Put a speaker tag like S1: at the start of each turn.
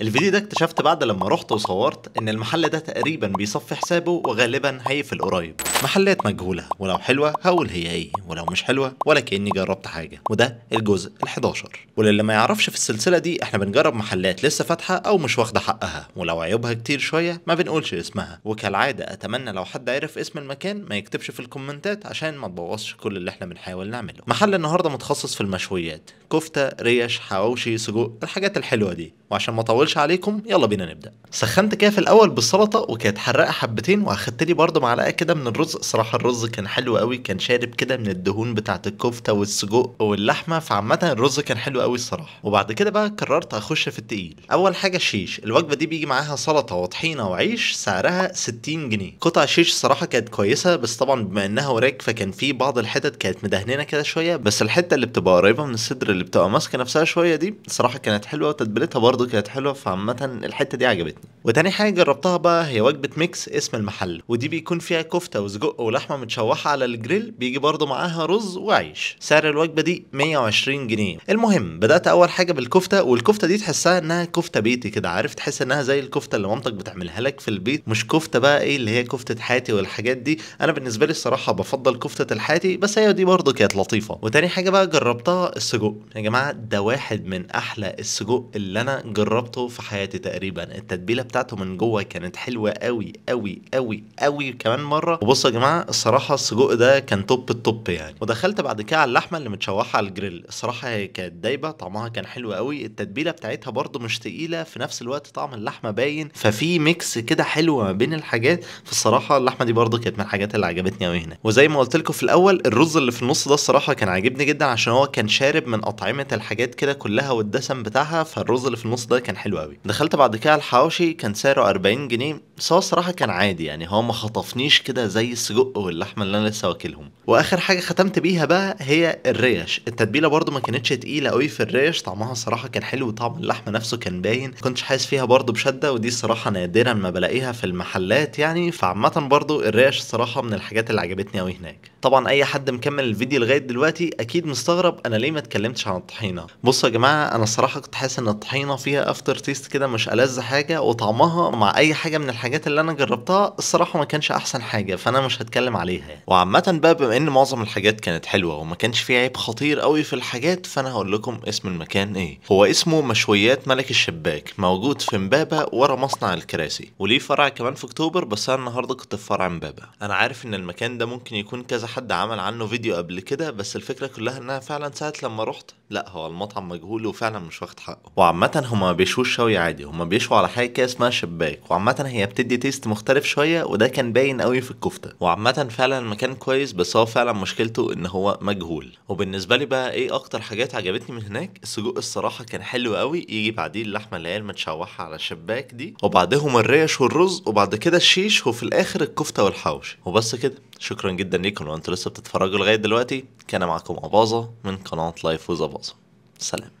S1: الفيديو ده اكتشفت بعد لما رحت وصورت ان المحل ده تقريبا بيصفي حسابه وغالبا هيقفل قريب محلات مجهوله ولو حلوه هقول هي ايه ولو مش حلوه ولا كاني جربت حاجه وده الجزء ال11 وللي ما يعرفش في السلسله دي احنا بنجرب محلات لسه فاتحه او مش واخده حقها ولو عيوبها كتير شويه ما بنقولش اسمها وكالعاده اتمنى لو حد عرف اسم المكان ما يكتبش في الكومنتات عشان ما تبوظش كل اللي احنا بنحاول نعمله محل النهارده متخصص في المشويات كفته ريش حواوشي سجق الحاجات الحلوه دي وعشان ما اطولش عليكم يلا بينا نبدا سخنت كده في الاول بالسلطه وكانت حرقه حبتين واخدت لي برده معلقه كده من الرز صراحه الرز كان حلو قوي كان شارب كده من الدهون بتاعه الكفته والسجق واللحمه فعامه الرز كان حلو قوي الصراحه وبعد كده بقى قررت اخش في التقيل اول حاجه الشيش الوجبه دي بيجي معاها سلطه وطحينه وعيش سعرها 60 جنيه قطع الشيش الصراحه كانت كويسه بس طبعا بما انها وراك فكان في بعض الحتت كانت مدهنينه كده شويه بس الحته اللي بتبقى قريبه من الصدر اللي بتبقى ماسكه نفسها شويه دي الصراحه كانت حلوه وتتبيلتها برده كانت حلوه فعامه الحته دي عجبتني وتاني حاجه جربتها بقى هي وجبه ميكس اسم المحل ودي بيكون فيها كفته وسجق ولحمه متشوحه على الجريل بيجي برده معاها رز وعيش سعر الوجبه دي 120 جنيه المهم بدات اول حاجه بالكفته والكفته دي تحسها انها كفته بيتي كده عارف تحس انها زي الكفته اللي مامتك بتعملها لك في البيت مش كفته بقى ايه اللي هي كفته حاتي والحاجات دي انا بالنسبه لي الصراحه بفضل كفته الحاتي بس هي دي برده كانت لطيفه وتاني حاجه بقى جربتها السجق يا جماعه ده واحد من احلى السجق اللي انا جربته في حياتي تقريبا التتبيله بتاعته من جوه كانت حلوه قوي قوي قوي قوي كمان مره وبصوا يا جماعه الصراحه السجق ده كان توب التوب يعني ودخلت بعد كده على اللحمه اللي متشوحه على الجريل الصراحه هي كانت دايبه طعمها كان حلو قوي التتبيله بتاعتها برده مش تقيله في نفس الوقت طعم اللحمه باين ففي ميكس كده حلو ما بين الحاجات فالصراحه اللحمه دي برده كانت من الحاجات اللي عجبتني قوي هنا وزي ما قلت لكم في الاول الرز اللي في النص ده الصراحه كان عاجبني جدا عشان هو كان شارب من قطع أطعمة الحاجات كده كلها والدسم بتاعها فالرز اللي في النص ده كان حلو قوي دخلت بعد كده الحواوشي كان سعره 40 جنيه بس هو الصراحة كان عادي يعني هو ما خطفنيش كده زي السجق واللحمة اللي أنا لسه واكلهم وآخر حاجة ختمت بيها بقى هي الريش التتبيلة برده ما كانتش تقيلة قوي في الريش طعمها الصراحة كان حلو وطعم اللحمة نفسه كان باين ما كنتش حاسس فيها برده بشدة ودي الصراحة نادرا ما بلاقيها في المحلات يعني فعامة برضو الريش الصراحة من الحاجات اللي عجبتني قوي هناك طبعا أي حد مكمل الفيديو لغاية دلوقتي أكيد مستغرب أنا ليه ما اتكلمتش عن الطحينه بصوا يا جماعه انا الصراحه كنت حاسس ان الطحينه فيها افتر تيست كده مش ألذ حاجه وطعمها مع اي حاجه من الحاجات اللي انا جربتها الصراحه ما كانش احسن حاجه فانا مش هتكلم عليها يعني. وعامه بقى بما ان معظم الحاجات كانت حلوه وما كانش فيه عيب خطير قوي في الحاجات فانا هقول لكم اسم المكان ايه هو اسمه مشويات ملك الشباك موجود في امبابه ورا مصنع الكراسي وليه فرع كمان في اكتوبر بس انا النهارده كنت في فرع امبابه انا عارف ان المكان ده ممكن يكون كذا حد عمل عنه فيديو قبل كده بس الفكره كلها انها فعلا ساعه لما رحت لا هو المطعم مجهول وفعلا مش واخد حقه وعامة هما ما بيشوش شوي عادي هما بيشوا على حاجة كده اسمها شباك وعامة هي بتدي تيست مختلف شوية وده كان باين قوي في الكفتة وعامة فعلا المكان كويس بس هو فعلا مشكلته ان هو مجهول وبالنسبة لي بقى ايه اكتر حاجات عجبتني من هناك السجق الصراحة كان حلو قوي يجي بعديه اللحمة اللي هي المتشوحة على الشباك دي وبعدهم الريش والرز وبعد كده الشيش وفي الاخر الكفتة والحوش وبس كده شكرا جدا ليكم لو انتوا لسه بتتفرجوا لغايه دلوقتي كان معاكم اباظه من قناه لايف وزباظه سلام